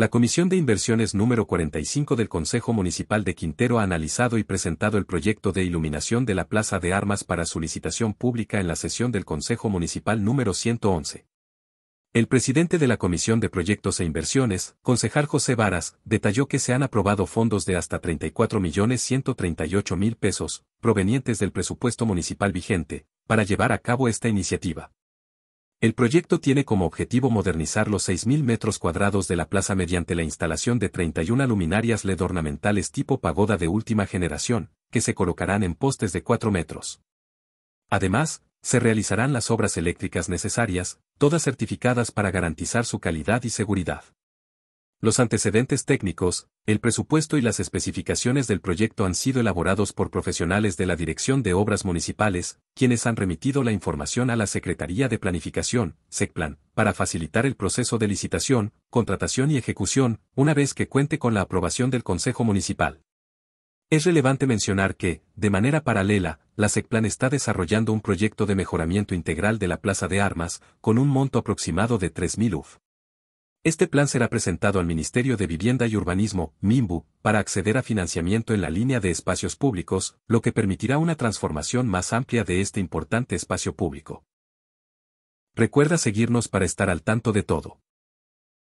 La Comisión de Inversiones número 45 del Consejo Municipal de Quintero ha analizado y presentado el proyecto de iluminación de la Plaza de Armas para su pública en la sesión del Consejo Municipal número 111. El presidente de la Comisión de Proyectos e Inversiones, concejal José Varas, detalló que se han aprobado fondos de hasta 34.138.000 pesos, provenientes del presupuesto municipal vigente, para llevar a cabo esta iniciativa. El proyecto tiene como objetivo modernizar los 6.000 metros cuadrados de la plaza mediante la instalación de 31 luminarias LED ornamentales tipo pagoda de última generación, que se colocarán en postes de 4 metros. Además, se realizarán las obras eléctricas necesarias, todas certificadas para garantizar su calidad y seguridad. Los antecedentes técnicos, el presupuesto y las especificaciones del proyecto han sido elaborados por profesionales de la Dirección de Obras Municipales, quienes han remitido la información a la Secretaría de Planificación, SECPLAN, para facilitar el proceso de licitación, contratación y ejecución, una vez que cuente con la aprobación del Consejo Municipal. Es relevante mencionar que, de manera paralela, la SECPLAN está desarrollando un proyecto de mejoramiento integral de la Plaza de Armas, con un monto aproximado de 3.000 UF. Este plan será presentado al Ministerio de Vivienda y Urbanismo, MIMBU, para acceder a financiamiento en la línea de espacios públicos, lo que permitirá una transformación más amplia de este importante espacio público. Recuerda seguirnos para estar al tanto de todo.